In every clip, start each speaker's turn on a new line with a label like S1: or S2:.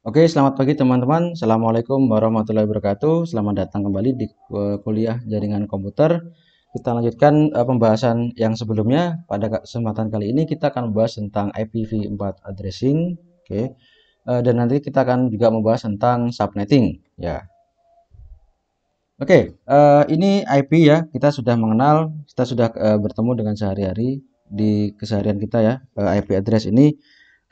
S1: Oke, selamat pagi teman-teman. Assalamualaikum warahmatullahi wabarakatuh. Selamat datang kembali di eh, kuliah jaringan komputer. Kita lanjutkan eh, pembahasan yang sebelumnya. Pada kesempatan kali ini kita akan membahas tentang IPv4 addressing, oke. Eh, dan nanti kita akan juga membahas tentang subnetting, ya. Oke, ini IP ya. Kita sudah mengenal, kita sudah bertemu dengan sehari-hari di keseharian kita ya, IP address ini.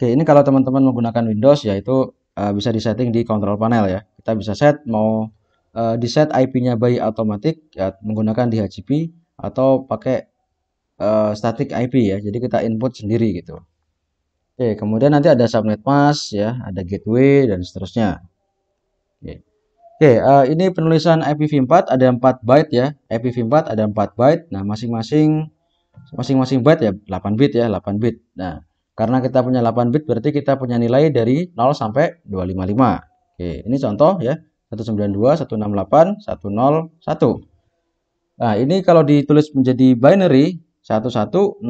S1: Oke, ini kalau teman-teman menggunakan Windows yaitu uh, bisa disetting di control panel ya. Kita bisa set mau uh, eh, di set IP-nya by automatic ya, menggunakan DHCP atau pakai uh, static IP ya. Jadi kita input sendiri gitu. Oke, kemudian nanti ada subnet mask ya, ada gateway dan seterusnya. Oke. Oke, uh, ini penulisan IPv4 ada 4 byte ya. IPv4 ada 4 byte. Nah, masing-masing masing-masing byte ya 8 bit ya, 8 bit. Nah, karena kita punya 8 bit berarti kita punya nilai dari 0 sampai 255. Oke, ini contoh ya. 192, 168, 101. Nah, ini kalau ditulis menjadi binary 11000000,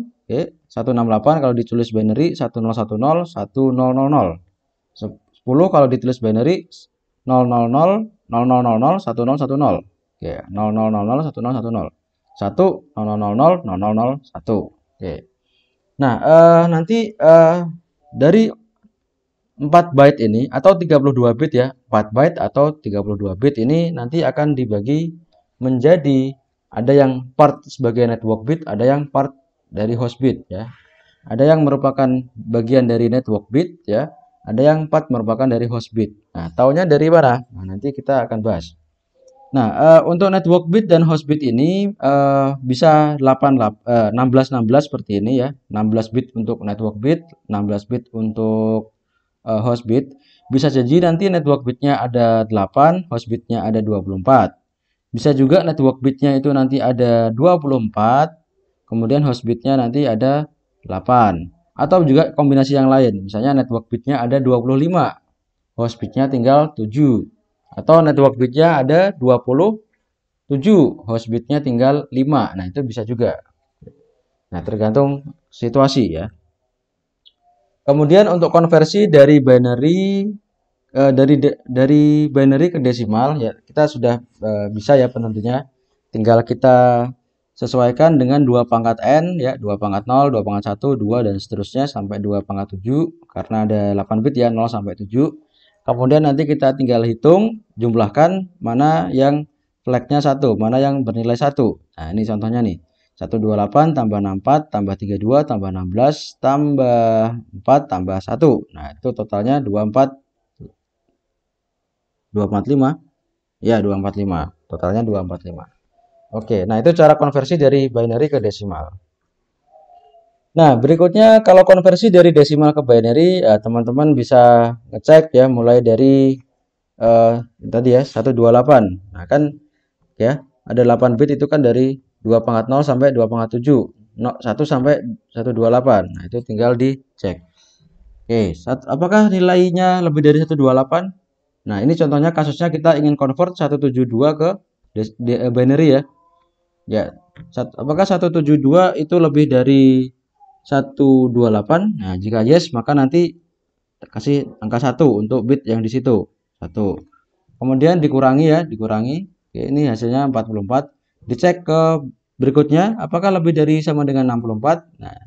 S1: oke, 168 kalau ditulis binary 1010 1000. 10 kalau ditulis binary 000 0000 1010. Oke, 0000 1010. 1 0000 0001. Oke. Okay. Nah, uh, nanti uh, dari 4 byte ini atau 32 bit ya, 4 byte atau 32 bit ini nanti akan dibagi menjadi ada yang part sebagai network bit, ada yang part dari host bit ya. Ada yang merupakan bagian dari network bit ya, ada yang part merupakan dari host bit. Nah, taunya dari mana? Nah, nanti kita akan bahas. Nah, uh, untuk network bit dan host bit ini uh, bisa 8 uh, 16 16 seperti ini ya. 16 bit untuk network bit, 16 bit untuk uh, host bit. Bisa jadi nanti network bitnya ada 8, host bitnya ada 24. Bisa juga network bitnya itu nanti ada 24, kemudian host bitnya nanti ada 8. Atau juga kombinasi yang lain, misalnya network bitnya ada 25, host bitnya tinggal 7 atau network bitnya ada 27, host bitnya tinggal 5. Nah, itu bisa juga. Nah, tergantung situasi ya. Kemudian untuk konversi dari binary eh, dari dari binary ke desimal ya, kita sudah eh, bisa ya penentunya. Tinggal kita sesuaikan dengan dua pangkat n ya, dua pangkat 0, dua pangkat 1, 2 dan seterusnya sampai dua pangkat 7 karena ada 8 bit ya 0 sampai 7. Kemudian nanti kita tinggal hitung, jumlahkan mana yang flagnya satu, mana yang bernilai satu. Nah, ini contohnya nih. 128 tambah 64 tambah 32 tambah 16 tambah 4 tambah 1. Nah, itu totalnya 24 245. Ya, 245. Totalnya 245. Oke, nah itu cara konversi dari binary ke desimal. Nah, berikutnya kalau konversi dari desimal ke binary, eh, teman-teman ya, bisa ngecek ya mulai dari uh, tadi ya 128. Nah, kan ya, ada 8 bit itu kan dari 2 pangkat 0 sampai 2 pangkat 7. 1 sampai 128. Nah, itu tinggal dicek. Oke, apakah nilainya lebih dari 128? Nah, ini contohnya kasusnya kita ingin convert 172 ke des, de, eh, binary ya. Ya, apakah 172 itu lebih dari 128. Nah, jika yes maka nanti kasih angka 1 untuk bit yang di situ. 1. Kemudian dikurangi ya, dikurangi. Oke, ini hasilnya 44. Dicek ke berikutnya apakah lebih dari sama dengan 64? Nah,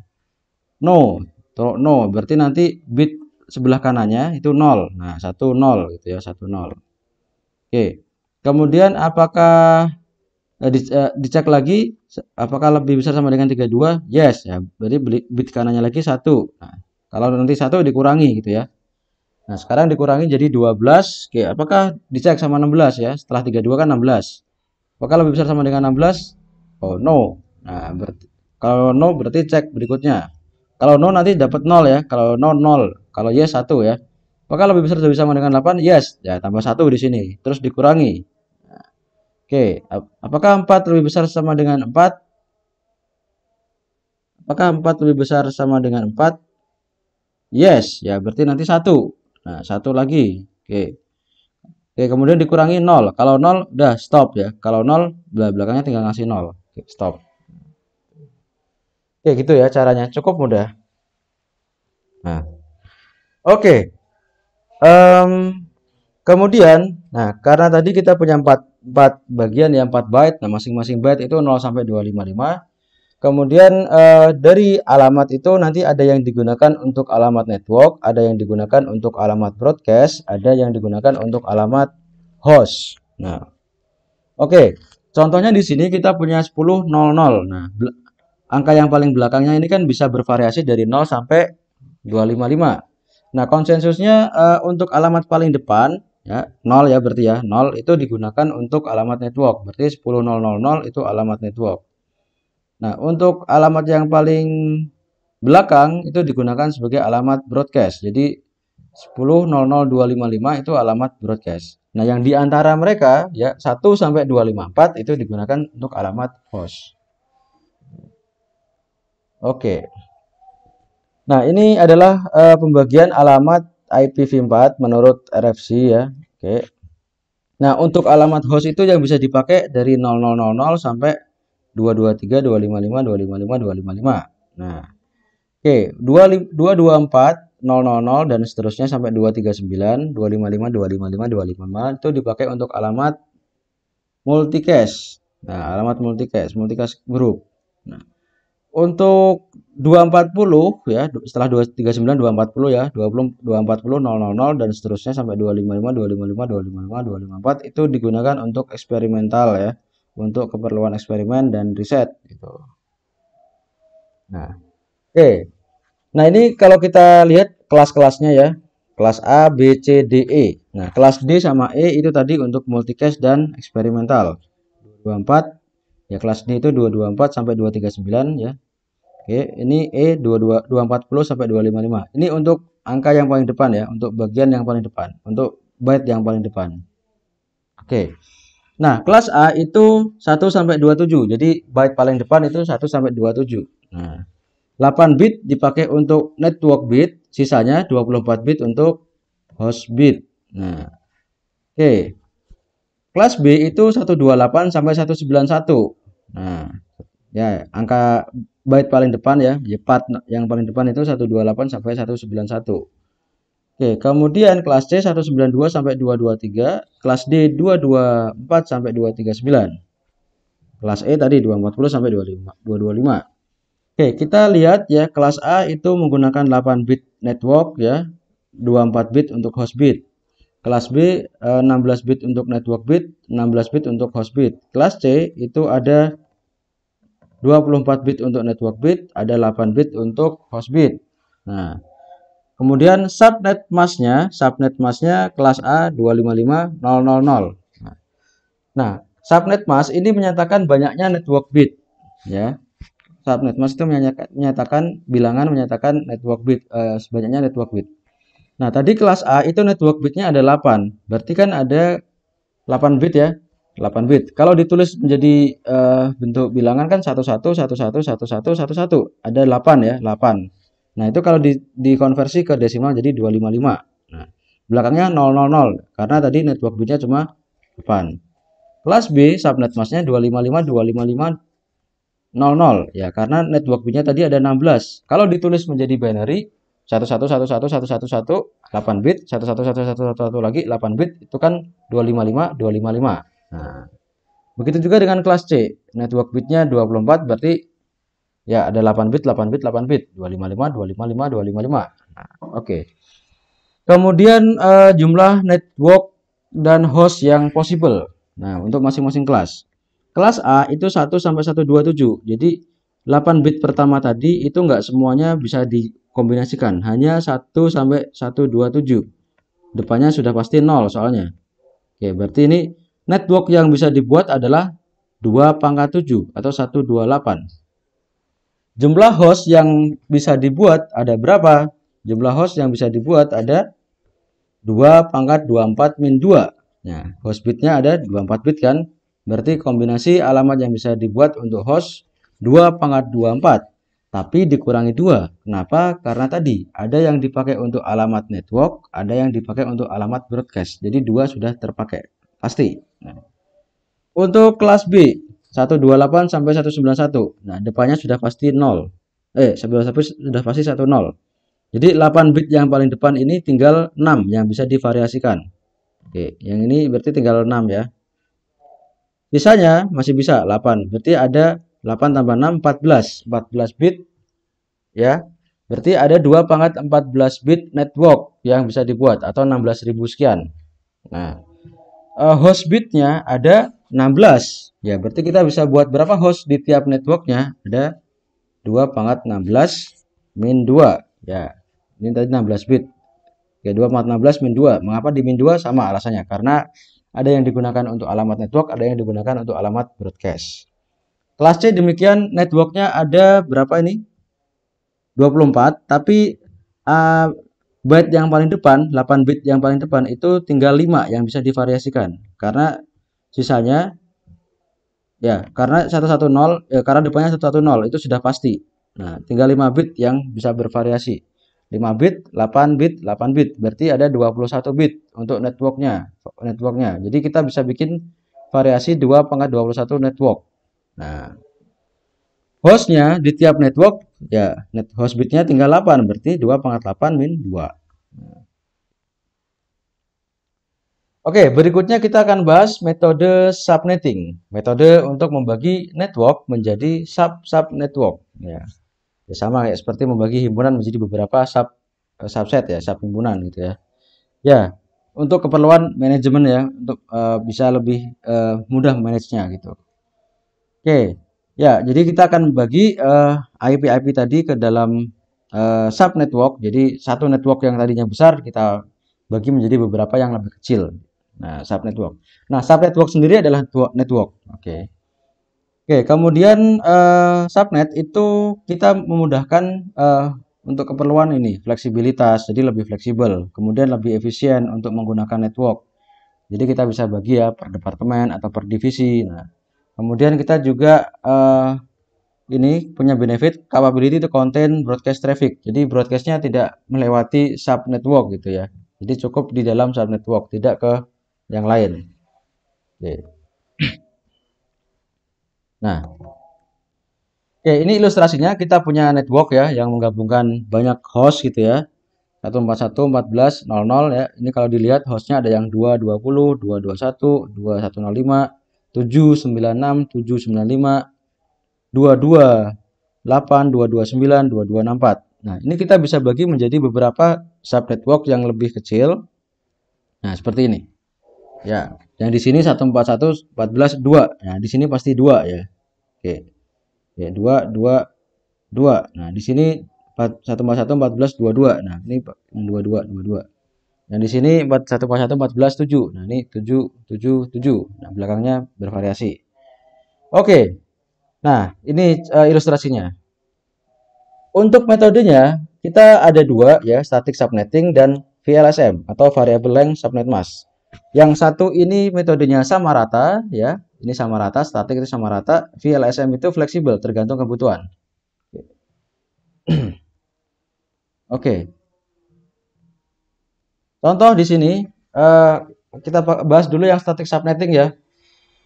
S1: no. Tolok no berarti nanti bit sebelah kanannya itu 0. Nah, 1 0 gitu ya, 1 0. Oke. Kemudian apakah eh, eh dicek lagi apakah lebih besar sama dengan 32? Yes, ya. Berarti bit kanannya lagi satu. Nah, kalau nanti satu dikurangi gitu ya. Nah, sekarang dikurangi jadi 12. Oke, apakah dicek sama 16 ya? Setelah 32 kan 16. Apakah lebih besar sama dengan 16? Oh, no. Nah, berarti kalau no berarti cek berikutnya. Kalau no nanti dapat 0 ya. Kalau no 0. Kalau yes 1 ya. Apakah lebih besar sama dengan 8? Yes. Ya, tambah 1 di sini. Terus dikurangi. Oke, apakah 4 lebih besar sama dengan 4? Apakah 4 lebih besar sama dengan 4? Yes, ya berarti nanti 1. Nah, 1 lagi. Oke. Oke, kemudian dikurangi 0. Kalau 0 udah stop ya. Kalau 0 belakangnya tinggal ngasih 0. Oke, stop. Oke, gitu ya caranya. Cukup mudah. Nah. Oke. Um, kemudian Nah, karena tadi kita punya 4, 4 bagian yang 4 byte. Nah, masing-masing byte itu 0 sampai 255. Kemudian eh, dari alamat itu nanti ada yang digunakan untuk alamat network, ada yang digunakan untuk alamat broadcast, ada yang digunakan untuk alamat host. Nah, oke. Okay. Contohnya di sini kita punya 10.00. Nah, angka yang paling belakangnya ini kan bisa bervariasi dari 0 sampai 255. Nah, konsensusnya eh, untuk alamat paling depan ya 0 ya berarti ya 0 itu digunakan untuk alamat network berarti 10000 itu alamat network nah untuk alamat yang paling belakang itu digunakan sebagai alamat broadcast jadi 1000255 itu alamat broadcast nah yang diantara mereka ya 1 sampai 254 itu digunakan untuk alamat host oke nah ini adalah uh, pembagian alamat IPv4 menurut RFC ya. Oke. Nah, untuk alamat host itu yang bisa dipakai dari 0000 sampai 223255255255. Nah. Oke, 224 000 dan seterusnya sampai 239255255255 itu dipakai untuk alamat multicast. Nah, alamat multicast, multicast group. Untuk 240 ya, setelah 239 240 ya, 20 240 000 dan seterusnya sampai 255 255 255 254 itu digunakan untuk eksperimental ya, untuk keperluan eksperimen dan riset gitu. Nah, oke. Okay. Nah, ini kalau kita lihat kelas-kelasnya ya, kelas A, B, C, D, E. Nah, kelas D sama E itu tadi untuk multicast dan eksperimental. 24 ya kelas D itu 224 sampai 239 ya Oke, ini E 22 240 sampai 255. Ini untuk angka yang paling depan ya, untuk bagian yang paling depan, untuk byte yang paling depan. Oke. Nah, kelas A itu 1 sampai 27. Jadi byte paling depan itu 1 sampai 27. Nah, 8 bit dipakai untuk network bit, sisanya 24 bit untuk host bit. Nah. Oke. Kelas B itu 128 sampai 191. Nah, ya angka byte paling depan ya, ya part yang paling depan itu 128 sampai 191 Oke kemudian kelas C 192 sampai 223 kelas D 224 sampai 239 kelas E tadi 240 sampai 25, 225 Oke kita lihat ya kelas A itu menggunakan 8 bit network ya 24 bit untuk host bit Kelas B 16 eh, bit untuk network bit, 16 bit untuk host bit. Kelas C itu ada 24 bit untuk network bit, ada 8 bit untuk host bit. Nah, kemudian subnet masknya, subnet masknya kelas A 255000. Nah, subnet mask ini menyatakan banyaknya network bit, ya. Subnet mask itu menyatakan, menyatakan bilangan menyatakan network bit uh, sebanyaknya network bit. Nah, tadi kelas A itu network bitnya ada 8. Berarti kan ada 8 bit ya. 8 bit. Kalau ditulis menjadi uh, bentuk bilangan kan 11 11 11 11 11 ada 8 ya, 8. Nah, itu kalau di dikonversi ke desimal jadi 255. Nah, belakangnya 000 karena tadi network bitnya cuma 8. Kelas B subnet masknya 255 255 00 ya karena network bitnya tadi ada 16. Kalau ditulis menjadi binary 11 8 bit 1111111 lagi 8 bit itu kan 255 255. Nah, begitu juga dengan kelas C. Network bitnya 24 berarti ya ada 8 bit, 8 bit, 8 bit, 255, 255, 255. Nah, oke. Okay. Kemudian uh, jumlah network dan host yang possible. Nah, untuk masing-masing kelas. Kelas A itu 1 sampai 127. Jadi 8 bit pertama tadi itu enggak semuanya bisa dikombinasikan, hanya 1 sampai 127. Depannya sudah pasti 0 soalnya. Oke, berarti ini Network yang bisa dibuat adalah 2 pangkat 7 atau 128. Jumlah host yang bisa dibuat ada berapa? Jumlah host yang bisa dibuat ada 2 pangkat 24 min 2. Nah, ya, host bitnya ada 24 bit kan? Berarti kombinasi alamat yang bisa dibuat untuk host 2 pangkat 24 tapi dikurangi 2. Kenapa? Karena tadi ada yang dipakai untuk alamat network, ada yang dipakai untuk alamat broadcast. Jadi 2 sudah terpakai. Pasti. Nah. Untuk kelas B 128 sampai 191. Nah, depannya sudah pasti 0. Eh, 191 sudah pasti 10. Jadi 8 bit yang paling depan ini tinggal 6 yang bisa divariasikan. Oke, yang ini berarti tinggal 6 ya. Sisanya masih bisa 8. Berarti ada 8 tambah 6 14, 14 bit ya. Berarti ada dua pangkat 14 bit network yang bisa dibuat atau 16.000 sekian. Nah, uh, host bitnya ada 16. Ya, berarti kita bisa buat berapa host di tiap networknya? Ada 2 pangkat 16 min 2. Ya, ini tadi 16 bit. Ya, 2 pangkat 16 min 2. Mengapa di min 2? Sama alasannya. Karena ada yang digunakan untuk alamat network, ada yang digunakan untuk alamat broadcast. Kelas C demikian networknya ada berapa ini? 24, tapi uh, byte yang paling depan 8 bit yang paling depan itu tinggal 5 yang bisa divariasikan karena sisanya ya karena 110 ya karena depannya 110 itu sudah pasti nah tinggal 5 bit yang bisa bervariasi 5 bit 8 bit 8 bit berarti ada 21 bit untuk networknya networknya jadi kita bisa bikin variasi 2 pangkat 21 network nah hostnya di tiap network ya net host bitnya tinggal 8 berarti 2 pangkat 8 min 2 Oke, berikutnya kita akan bahas metode subnetting. Metode untuk membagi network menjadi sub-sub network. Ya. ya, sama kayak seperti membagi himpunan menjadi beberapa sub eh, subset ya, sub himpunan gitu ya. Ya, untuk keperluan manajemen ya, untuk uh, bisa lebih uh, mudah manajenya gitu. Oke, Ya, jadi kita akan bagi eh, IP-IP uh, tadi ke dalam uh, sub network. Jadi satu network yang tadinya besar kita bagi menjadi beberapa yang lebih kecil. Nah, sub network. Nah, sub network sendiri adalah network. Oke. Okay. Oke, okay, kemudian uh, subnet itu kita memudahkan uh, untuk keperluan ini, fleksibilitas, jadi lebih fleksibel, kemudian lebih efisien untuk menggunakan network. Jadi kita bisa bagi ya per departemen atau per divisi. Nah, Kemudian kita juga uh, ini punya benefit capability to contain broadcast traffic. Jadi broadcastnya tidak melewati sub network gitu ya. Jadi cukup di dalam sub network, tidak ke yang lain. Oke. Nah, oke ini ilustrasinya kita punya network ya yang menggabungkan banyak host gitu ya. 141 14 00 ya. Ini kalau dilihat hostnya ada yang 220, 221, 2105 796 795 22 8 229 2264. Nah, ini kita bisa bagi menjadi beberapa subnetwork yang lebih kecil. Nah, seperti ini. Ya, yang di sini 141 14 2. Nah, di sini pasti 2 ya. Oke. Ya, 2 2 2. Nah, di sini 141 14 22. Nah, ini 22 22. Nah, di sini 1 1 14 7. Nah, ini 7 7 7. Nah, belakangnya bervariasi. Oke. Nah, ini uh, ilustrasinya. Untuk metodenya kita ada dua ya, static subnetting dan VLSM atau variable length subnet mask. Yang satu ini metodenya sama rata ya. Ini sama rata, static itu sama rata, VLSM itu fleksibel tergantung kebutuhan. Oke. Okay. Contoh di sini eh, kita bahas dulu yang static subnetting ya.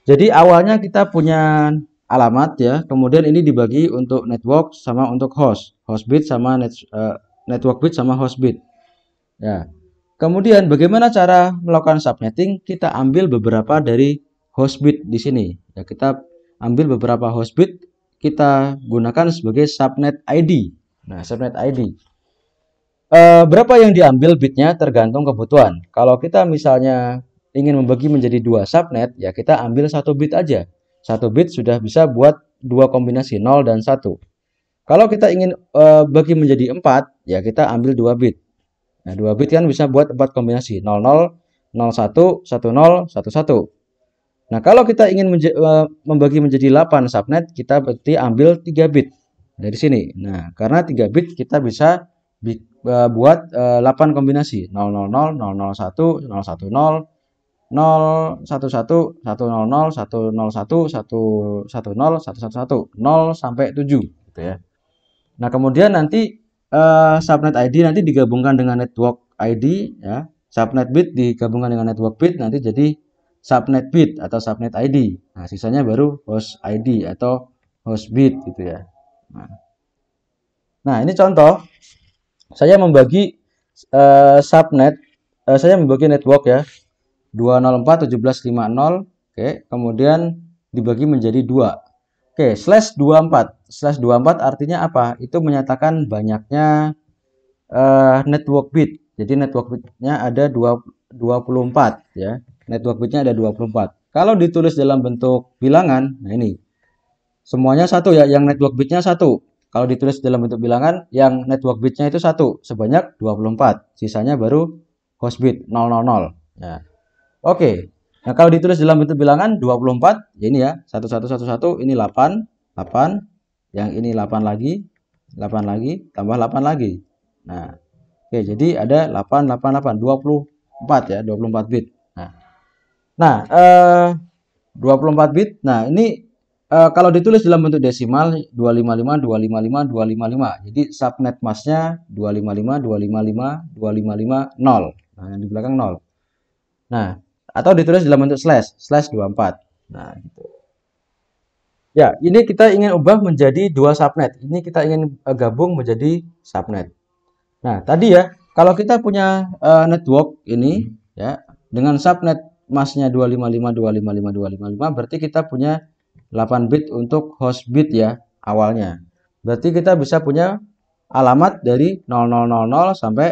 S1: Jadi awalnya kita punya alamat ya, kemudian ini dibagi untuk network sama untuk host, host bit sama net, eh, network bit sama host bit. Ya. Kemudian bagaimana cara melakukan subnetting? Kita ambil beberapa dari host bit di sini. Ya, kita ambil beberapa host bit, kita gunakan sebagai subnet ID. Nah, subnet ID. Uh, berapa yang diambil bitnya tergantung kebutuhan. Kalau kita misalnya ingin membagi menjadi dua subnet, ya kita ambil satu bit aja. Satu bit sudah bisa buat dua kombinasi 0 dan 1. Kalau kita ingin uh, bagi menjadi 4, ya kita ambil 2 bit. Nah, 2 bit kan bisa buat 4 kombinasi 00, 01, 10, 11. Nah, kalau kita ingin menje, uh, membagi menjadi 8 subnet, kita berarti ambil 3 bit dari sini. Nah, karena 3 bit kita bisa bi uh, buat uh, 8 kombinasi 000 001 010 011 100 101 110 111 0 sampai 7 gitu ya. Nah, kemudian nanti uh, subnet ID nanti digabungkan dengan network ID ya. Subnet bit digabungkan dengan network bit nanti jadi subnet bit atau subnet ID. Nah, sisanya baru host ID atau host bit gitu ya. Nah, nah ini contoh saya membagi uh, subnet uh, saya membagi network ya 204 1750 oke kemudian dibagi menjadi dua Oke, slash 24. Slash 24 artinya apa? Itu menyatakan banyaknya uh, network bit. Jadi network bitnya ada 24 ya. Network bitnya ada 24. Kalau ditulis dalam bentuk bilangan, nah ini. Semuanya satu ya, yang network bitnya satu. Kalau ditulis dalam bentuk bilangan, yang network bitnya itu satu sebanyak 24. Sisanya baru host bit 000. Ya. Oke. Nah, kalau ditulis dalam bentuk bilangan 24, ya ini ya, 1111 ini 8, 8, yang ini 8 lagi, 8 lagi, tambah 8 lagi. Nah, oke, jadi ada 8 8 8 24 ya, 24 bit. Nah, nah eh 24 bit. Nah, ini Eh, kalau ditulis dalam bentuk desimal 255 255 255. Jadi subnet masnya 255 255 255 0. Nah, yang di belakang 0. Nah, atau ditulis dalam bentuk slash slash 24. Nah, gitu. Ya, ini kita ingin ubah menjadi dua subnet. Ini kita ingin eh, gabung menjadi subnet. Nah, tadi ya, kalau kita punya uh, network ini hmm. ya dengan subnet masnya 255 255 255 berarti kita punya 8 bit untuk host bit ya awalnya. Berarti kita bisa punya alamat dari 0000 sampai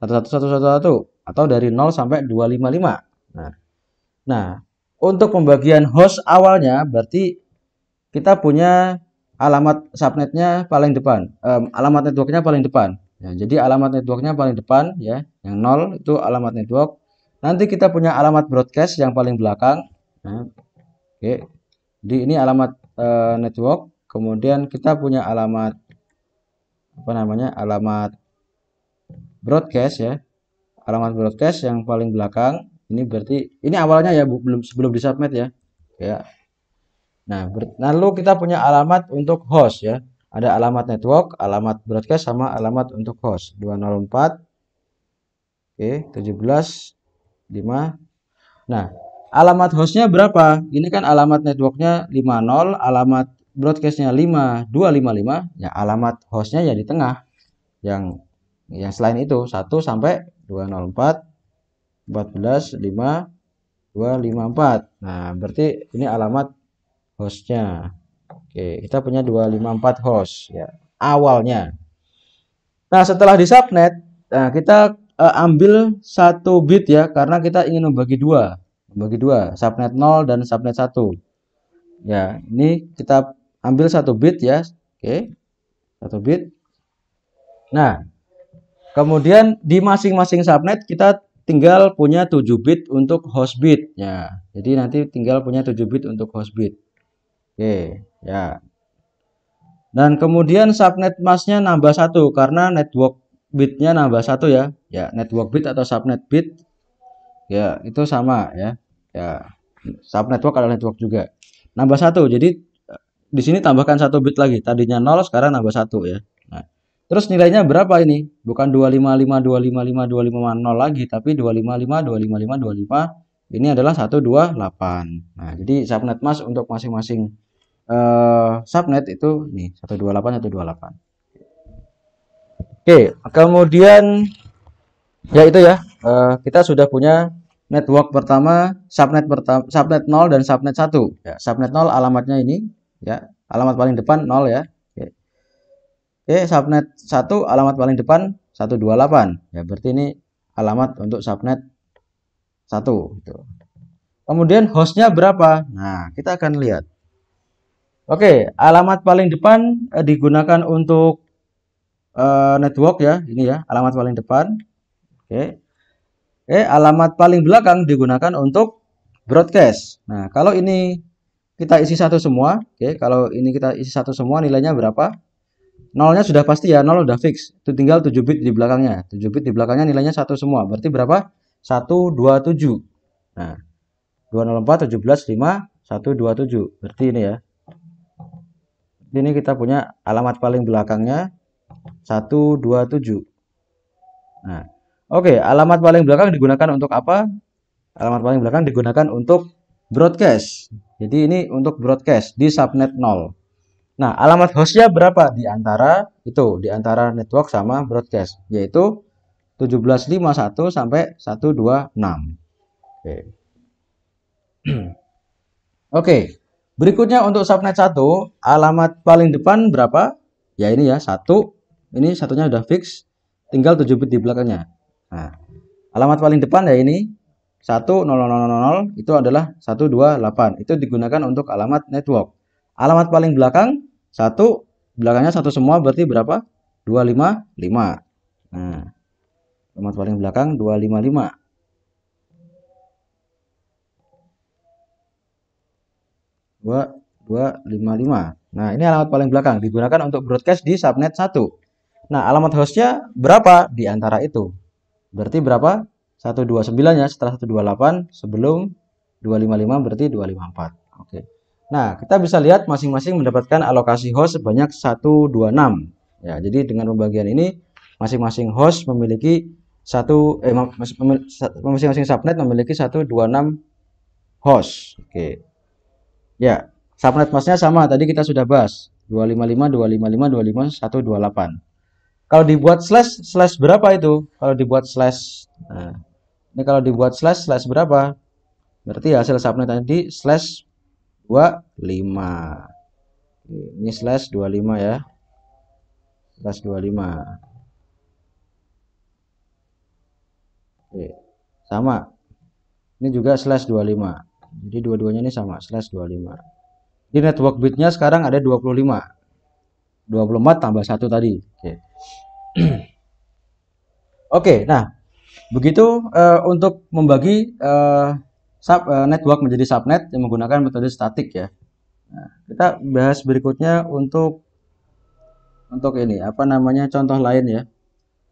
S1: 11111 atau dari 0 sampai 255. Nah, nah untuk pembagian host awalnya berarti kita punya alamat subnetnya paling depan, um, alamat networknya paling depan. Ya, jadi alamat networknya paling depan ya, yang 0 itu alamat network. Nanti kita punya alamat broadcast yang paling belakang. Nah, Oke, okay di ini alamat e, network. Kemudian kita punya alamat apa namanya? Alamat broadcast ya. Alamat broadcast yang paling belakang. Ini berarti ini awalnya ya belum sebelum di disubmit ya. Ya. Nah, ber, lalu kita punya alamat untuk host ya. Ada alamat network, alamat broadcast sama alamat untuk host 204 Oke, 17 5 Nah, Alamat hostnya berapa? Ini kan alamat networknya 50, alamat broadcastnya 5255, ya alamat hostnya ya di tengah. Yang yang selain itu 1 sampai 204 14 5 254. Nah, berarti ini alamat hostnya. Oke, kita punya 254 host ya awalnya. Nah, setelah di subnet, nah kita eh, ambil satu bit ya karena kita ingin membagi dua bagi dua subnet 0 dan subnet 1 ya ini kita ambil satu bit ya oke satu bit nah kemudian di masing-masing subnet kita tinggal punya 7 bit untuk host bit ya jadi nanti tinggal punya 7 bit untuk host bit oke ya dan kemudian subnet masnya nambah satu karena network bitnya nambah satu ya ya network bit atau subnet bit ya itu sama ya ya sub network adalah network juga nambah satu jadi di sini tambahkan satu bit lagi tadinya nol sekarang nambah satu ya nah, terus nilainya berapa ini bukan 255 255 255 nol lagi tapi 255 255 25 ini adalah 128 nah jadi subnet mas untuk masing-masing uh, subnet itu nih 128 128 Oke, kemudian ya itu ya. Uh, kita sudah punya network pertama, subnet pertama, subnet 0 dan subnet 1. Ya, subnet 0 alamatnya ini ya, alamat paling depan 0 ya. Oke. Oke, subnet 1 alamat paling depan 128. Ya, berarti ini alamat untuk subnet 1 gitu. Kemudian hostnya berapa? Nah, kita akan lihat. Oke, alamat paling depan eh, digunakan untuk eh, network ya, ini ya, alamat paling depan. Oke. Oke, eh, alamat paling belakang digunakan untuk broadcast. Nah, kalau ini kita isi satu semua, oke, kalau ini kita isi satu semua nilainya berapa? Nolnya sudah pasti ya, nol udah fix. Itu tinggal 7 bit di belakangnya. 7 bit di belakangnya nilainya satu semua. Berarti berapa? 127. Nah, 204 17 5 127. Berarti ini ya. Ini kita punya alamat paling belakangnya 127. Nah, Oke, alamat paling belakang digunakan untuk apa? Alamat paling belakang digunakan untuk broadcast. Jadi ini untuk broadcast di subnet 0. Nah, alamat hostnya berapa di antara itu, di antara network sama broadcast, yaitu 1751 sampai 126. Oke. Oke. Berikutnya untuk subnet 1, alamat paling depan berapa? Ya ini ya, 1. Ini satunya sudah fix, tinggal 7 bit di belakangnya. Nah, alamat paling depan ya ini 10000 itu adalah 128. Itu digunakan untuk alamat network. Alamat paling belakang 1 belakangnya satu semua berarti berapa? 255. Nah, alamat paling belakang 255. dua dua lima lima. Nah ini alamat paling belakang digunakan untuk broadcast di subnet 1 Nah alamat hostnya berapa di antara itu? Berarti berapa? 129 ya setelah 128 sebelum 255 berarti 254. Oke. Nah, kita bisa lihat masing-masing mendapatkan alokasi host sebanyak 126. Ya, jadi dengan pembagian ini masing-masing host memiliki satu eh masing-masing subnet memiliki 126 host. Oke. Ya, subnet masnya sama tadi kita sudah bahas 255 255 25 128. Kalau dibuat slash, slash berapa itu? Kalau dibuat slash. Nah, ini kalau dibuat slash, slash berapa? Berarti hasil subnet tadi slash 25. Ini slash 25 ya. Slash 25. Oke, sama. Ini juga slash 25. Jadi dua-duanya ini sama, slash 25. Di network bitnya sekarang ada 25. 24 tambah 1 tadi. Oke. nah begitu uh, untuk membagi uh, sub uh, network menjadi subnet yang menggunakan metode statik ya. Nah, kita bahas berikutnya untuk untuk ini apa namanya contoh lain ya.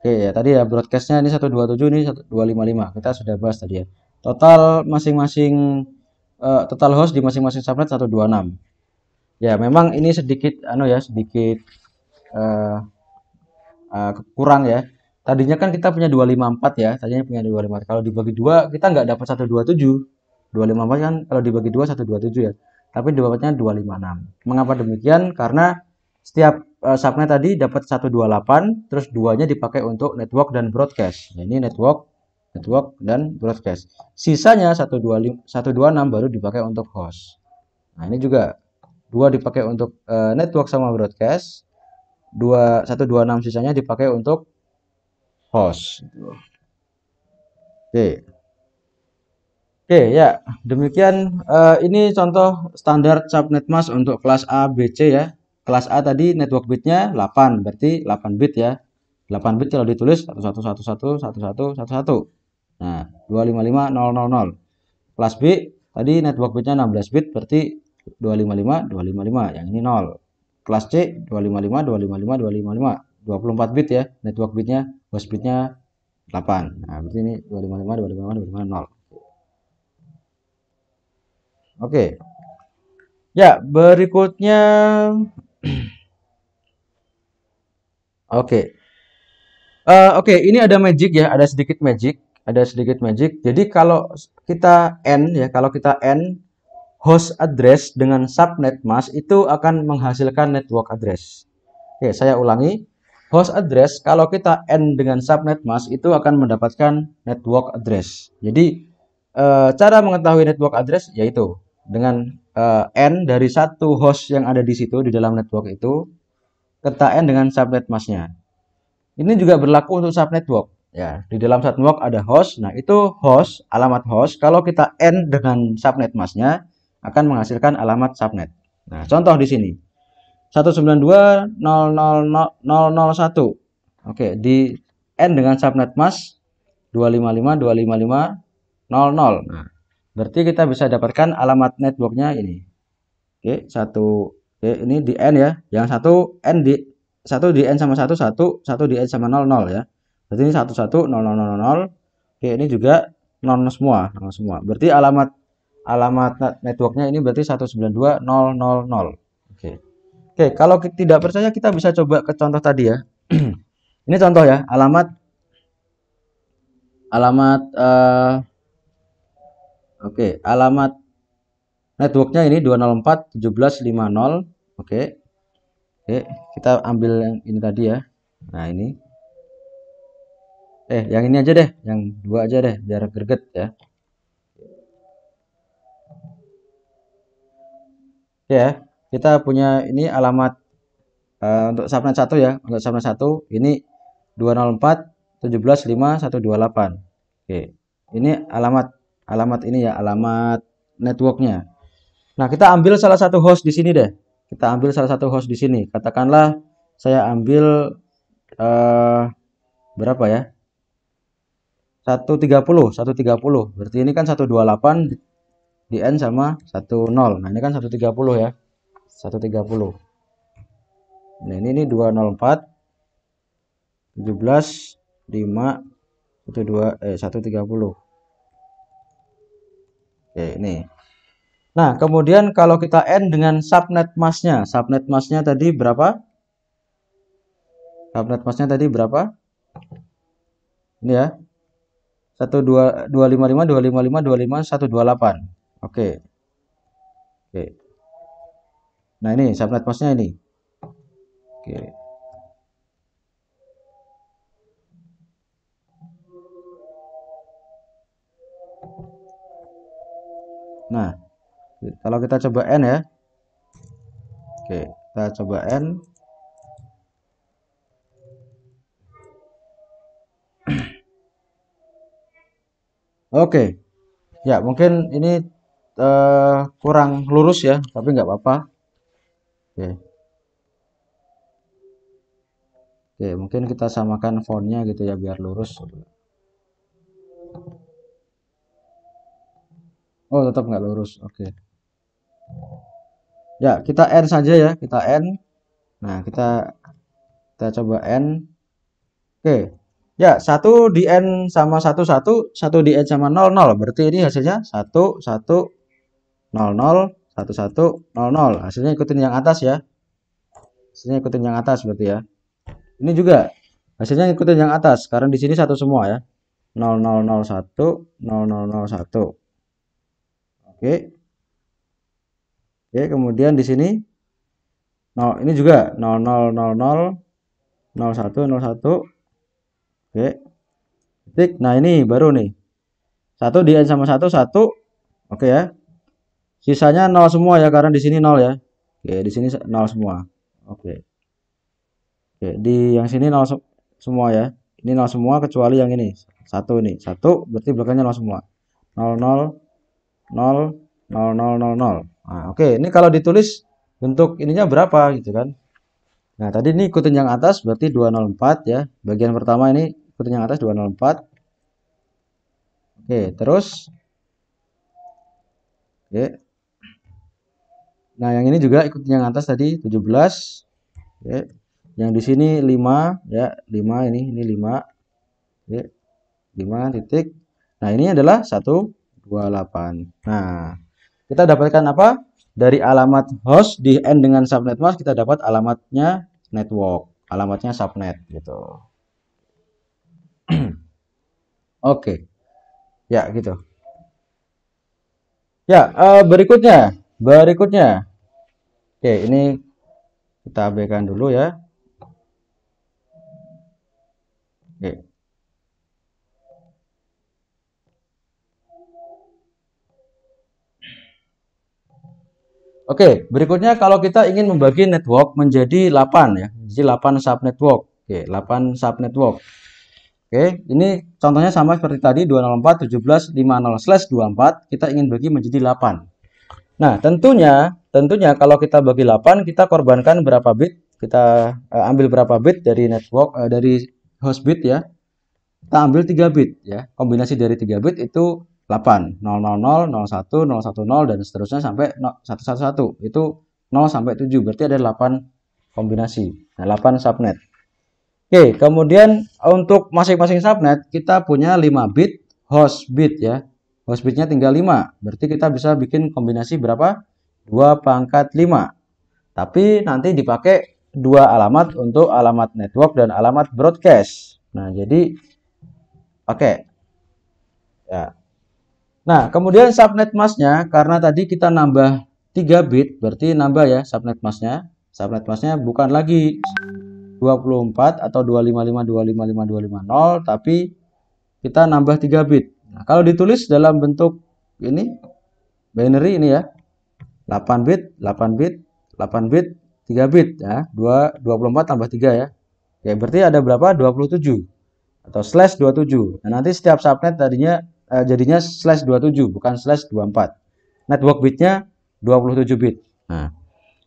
S1: Oke ya, tadi ya broadcastnya ini 127 ini 255. Kita sudah bahas tadi ya. Total masing-masing uh, total host di masing-masing subnet 126 ya memang ini sedikit anu ya sedikit uh, uh, kurang ya tadinya kan kita punya 254 ya tadinya punya 254 kalau dibagi dua kita nggak dapat 127 254 kan kalau dibagi dua 127 ya tapi dapatnya 256 mengapa demikian karena setiap uh, subnet tadi dapat 128 terus duanya dipakai untuk network dan broadcast nah, ini network network dan broadcast sisanya 125, 126 baru dipakai untuk host nah ini juga dua dipakai untuk uh, network sama broadcast, dua satu dua enam sisanya dipakai untuk host. Oke, oke ya demikian uh, ini contoh standar subnet mask untuk kelas A, B, C ya. Kelas A tadi network bitnya 8, berarti 8 bit ya. 8 bit kalau ditulis 1111 Nah, 255000. Kelas B tadi network bitnya 16 bit berarti 255 255 yang ini 0 kelas C 255 255 255 24 bit ya network bitnya bus bitnya 8 nah berarti ini 255 255 255 0 Oke. Okay. Ya, berikutnya Oke. Okay. Uh, eh, Oke, okay, ini ada magic ya, ada sedikit magic, ada sedikit magic. Jadi kalau kita n ya, kalau kita n host address dengan subnet mask itu akan menghasilkan network address. Oke, saya ulangi. Host address kalau kita N dengan subnet mask itu akan mendapatkan network address. Jadi e, cara mengetahui network address yaitu dengan e, n dari satu host yang ada di situ di dalam network itu kita n dengan subnet masknya. Ini juga berlaku untuk subnetwork. Ya, di dalam subnetwork ada host. Nah, itu host, alamat host. Kalau kita n dengan subnet masknya, akan menghasilkan alamat subnet. Nah, contoh di sini 192.000.001. Oke, di n dengan subnet mask 255.255.00. Nah, berarti kita bisa dapatkan alamat networknya ini. Oke, satu oke, ini di n ya. Yang satu n di satu di n sama satu satu satu di n sama 00 ya. Berarti ini 110000. Oke, ini juga nol semua, nol semua. Berarti alamat alamat networknya ini berarti 192.000 oke oke kalau tidak percaya kita bisa coba ke contoh tadi ya ini contoh ya alamat alamat uh, oke okay, alamat networknya ini 204.17.5.0. oke oke kita ambil yang ini tadi ya nah ini eh yang ini aja deh yang dua aja deh biar greget ya ya kita punya ini alamat uh, untuk subnet satu ya untuk subnet satu ini 204 175 128 oke ini alamat alamat ini ya alamat networknya nah kita ambil salah satu host di sini deh kita ambil salah satu host di sini katakanlah saya ambil uh, berapa ya 130 130 berarti ini kan 128 di n sama 10 nah ini kan 130 ya 130 nah ini, ini 204 17 5 12 eh 130 oke ini nah kemudian kalau kita n dengan subnet masnya subnet masnya tadi berapa subnet masnya tadi berapa ini ya 1255 255 25 Oke. Oke. Nah, ini subnet postnya ini. Oke. Nah, kalau kita coba N ya. Oke, kita coba N. Oke. Ya, mungkin ini uh, kurang lurus ya tapi nggak apa-apa oke oke mungkin kita samakan fontnya gitu ya biar lurus oh tetap nggak lurus oke ya kita n saja ya kita n nah kita kita coba n oke Ya, satu di n sama satu satu, satu di n sama nol nol. Berarti ini hasilnya satu satu 00 11 hasilnya ikutin yang atas ya hasilnya ikutin yang atas berarti ya ini juga hasilnya ikutin yang atas karena di sini satu semua ya 0001 0001 oke oke kemudian di sini nol ini juga 0000 0101 oke titik nah ini baru nih satu di n sama satu satu oke ya Sisanya nol semua ya karena di sini nol ya. Oke, di sini nol semua. Oke. Oke, di yang sini nol semua ya. Ini nol semua kecuali yang ini. Satu ini Satu berarti belakangnya nol semua. Nol nol nol nol nol nol nol. Nah, oke, ini kalau ditulis bentuk ininya berapa gitu kan. Nah, tadi ini ikutin yang atas berarti 204 ya. Bagian pertama ini ikutin yang atas 204. Oke, terus Oke, Nah, yang ini juga ikut yang atas tadi 17. Oke. Ya. Yang di sini 5 ya, 5 ini ini 5. Oke. 5 titik. Nah, ini adalah 128. Nah, kita dapatkan apa? Dari alamat host di end dengan subnet mask kita dapat alamatnya network, alamatnya subnet gitu. Oke. Okay. Ya, gitu. Ya, eh, berikutnya berikutnya oke ini kita abaikan dulu ya oke Oke, berikutnya kalau kita ingin membagi network menjadi 8 ya. Jadi 8 subnetwork. Oke, 8 subnetwork. Oke, ini contohnya sama seperti tadi 204 17 50/24 kita ingin bagi menjadi 8. Nah, tentunya tentunya kalau kita bagi 8 kita korbankan berapa bit? Kita uh, ambil berapa bit dari network uh, dari host bit ya. Kita ambil 3 bit ya. Kombinasi dari 3 bit itu 8, 000, 01, 010 dan seterusnya sampai 111. Itu 0 sampai 7 berarti ada 8 kombinasi. Nah, 8 subnet. Oke, kemudian untuk masing-masing subnet kita punya 5 bit host bit ya. Box speednya tinggal 5. Berarti kita bisa bikin kombinasi berapa? 2 pangkat 5. Tapi nanti dipakai dua alamat untuk alamat network dan alamat broadcast. Nah, jadi pakai. Okay. Ya. Nah, kemudian subnet masknya karena tadi kita nambah 3 bit, berarti nambah ya subnet masknya. Subnet masknya bukan lagi 24 atau 255 255 250 tapi kita nambah 3 bit. Nah, kalau ditulis dalam bentuk ini binary ini ya. 8 bit, 8 bit, 8 bit, 3 bit ya. 2 24 tambah 3 ya. Ya, berarti ada berapa? 27 atau slash 27. Nah, nanti setiap subnet tadinya eh, jadinya slash 27 bukan slash 24. Network bitnya 27 bit. Nah,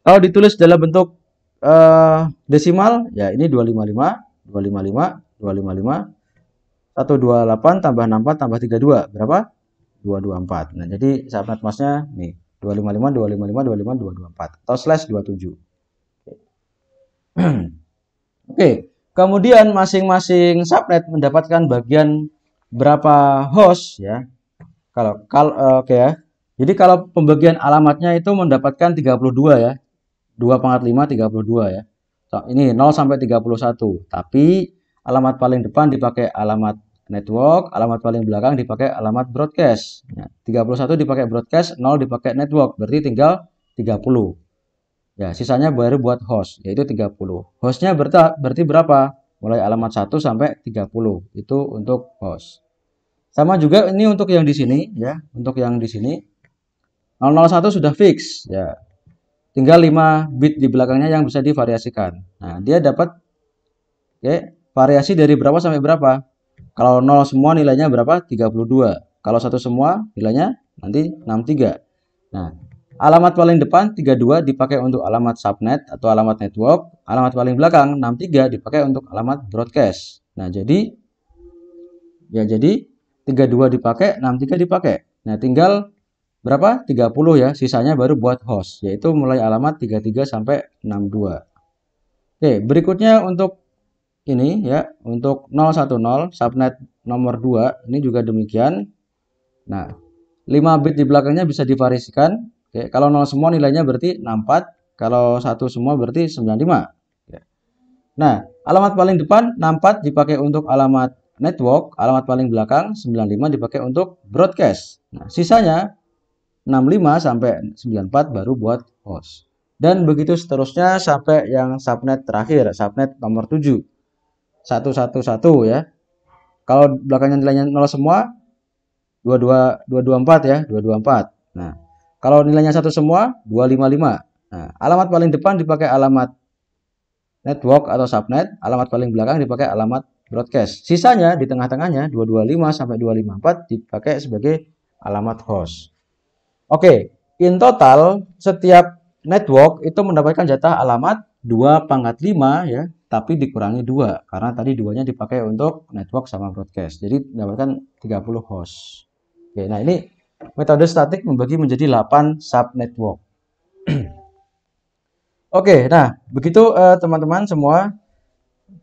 S1: kalau ditulis dalam bentuk eh, desimal ya ini 255, 255, 255 128 tambah 64 tambah 32 berapa? 224. Nah, jadi sahabat masnya nih 255 255 25 224 atau slash 27. Oke. okay. kemudian masing-masing subnet mendapatkan bagian berapa host ya. Kalau kalau eh, oke okay ya. Jadi kalau pembagian alamatnya itu mendapatkan 32 ya. 2 pangkat 5 32 ya. So, ini 0 sampai 31. Tapi alamat paling depan dipakai alamat network, alamat paling belakang dipakai alamat broadcast. Ya, 31 dipakai broadcast, 0 dipakai network, berarti tinggal 30. Ya, sisanya baru buat host, yaitu 30. Hostnya berarti berapa? Mulai alamat 1 sampai 30. Itu untuk host. Sama juga ini untuk yang di sini ya, untuk yang di sini 001 sudah fix ya. Tinggal 5 bit di belakangnya yang bisa divariasikan. Nah, dia dapat oke okay, variasi dari berapa sampai berapa. Kalau nol semua nilainya berapa? 32. Kalau satu semua nilainya nanti 63. Nah, alamat paling depan 32 dipakai untuk alamat subnet atau alamat network. Alamat paling belakang 63 dipakai untuk alamat broadcast. Nah, jadi ya jadi 32 dipakai, 63 dipakai. Nah, tinggal berapa? 30 ya, sisanya baru buat host, yaitu mulai alamat 33 sampai 62. Oke, berikutnya untuk ini ya untuk 010 subnet nomor 2 ini juga demikian. Nah, 5 bit di belakangnya bisa divarisikan. Oke, kalau 0 semua nilainya berarti 64, kalau 1 semua berarti 95. Nah, alamat paling depan 64 dipakai untuk alamat network, alamat paling belakang 95 dipakai untuk broadcast. Nah, sisanya 65 sampai 94 baru buat host. Dan begitu seterusnya sampai yang subnet terakhir, subnet nomor 7 satu satu satu ya kalau belakangnya nilainya nol semua dua dua dua dua empat ya dua dua empat nah kalau nilainya satu semua dua lima lima nah alamat paling depan dipakai alamat network atau subnet alamat paling belakang dipakai alamat broadcast sisanya di tengah-tengahnya dua dua lima sampai dua lima empat dipakai sebagai alamat host oke in total setiap network itu mendapatkan jatah alamat 2 pangkat 5 ya tapi dikurangi dua karena tadi duanya dipakai untuk network sama broadcast jadi dapatkan 30 host oke nah ini metode statik membagi menjadi 8 sub network oke nah begitu eh, teman-teman uh, semua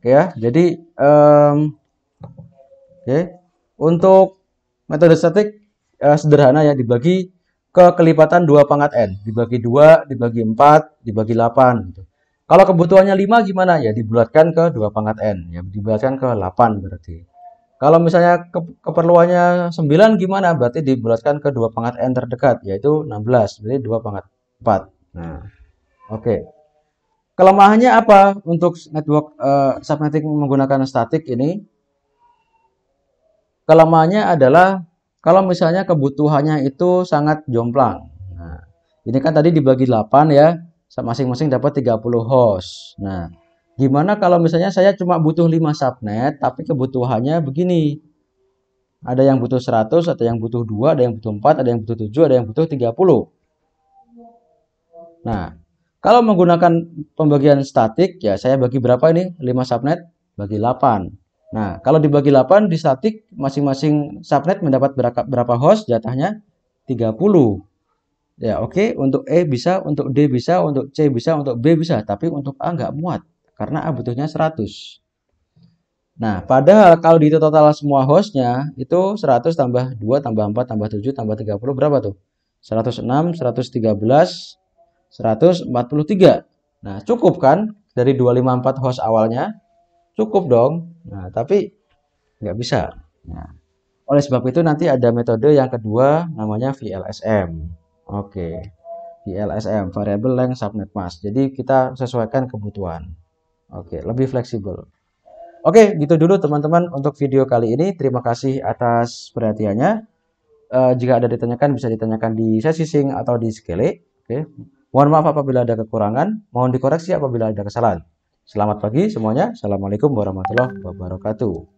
S1: oke ya jadi um, oke untuk metode statik uh, sederhana ya dibagi ke kelipatan dua pangkat n dibagi dua dibagi empat dibagi 8 gitu kalau kebutuhannya 5 gimana? Ya dibulatkan ke 2 pangkat N. Ya dibulatkan ke 8 berarti. Kalau misalnya ke keperluannya 9 gimana? Berarti dibulatkan ke 2 pangkat N terdekat yaitu 16. Berarti 2 pangkat 4. Nah, oke. Okay. Kelemahannya apa untuk network uh, subnetting menggunakan statik ini? Kelemahannya adalah kalau misalnya kebutuhannya itu sangat jomplang. Nah, ini kan tadi dibagi 8 ya masing-masing dapat 30 host. Nah, gimana kalau misalnya saya cuma butuh 5 subnet tapi kebutuhannya begini. Ada yang butuh 100, ada yang butuh 2, ada yang butuh 4, ada yang butuh 7, ada yang butuh 30. Nah, kalau menggunakan pembagian statik ya saya bagi berapa ini? 5 subnet bagi 8. Nah, kalau dibagi 8 di statik masing-masing subnet mendapat berapa host jatahnya? 30. Ya oke, okay, untuk E bisa, untuk D bisa, untuk C bisa, untuk B bisa, tapi untuk A nggak muat karena A butuhnya 100. Nah, padahal kalau di total semua hostnya itu 100 tambah 2 tambah 4 tambah 7 tambah 30 berapa tuh? 106, 113, 143. Nah, cukup kan dari 254 host awalnya? Cukup dong. Nah, tapi nggak bisa. Nah, oleh sebab itu nanti ada metode yang kedua namanya VLSM oke di LSM variable length subnet mask jadi kita sesuaikan kebutuhan oke lebih fleksibel oke gitu dulu teman-teman untuk video kali ini terima kasih atas perhatiannya uh, jika ada ditanyakan bisa ditanyakan di sesi sing atau di skele oke okay. mohon maaf apabila ada kekurangan mohon dikoreksi apabila ada kesalahan Selamat pagi semuanya. Assalamualaikum warahmatullahi wabarakatuh.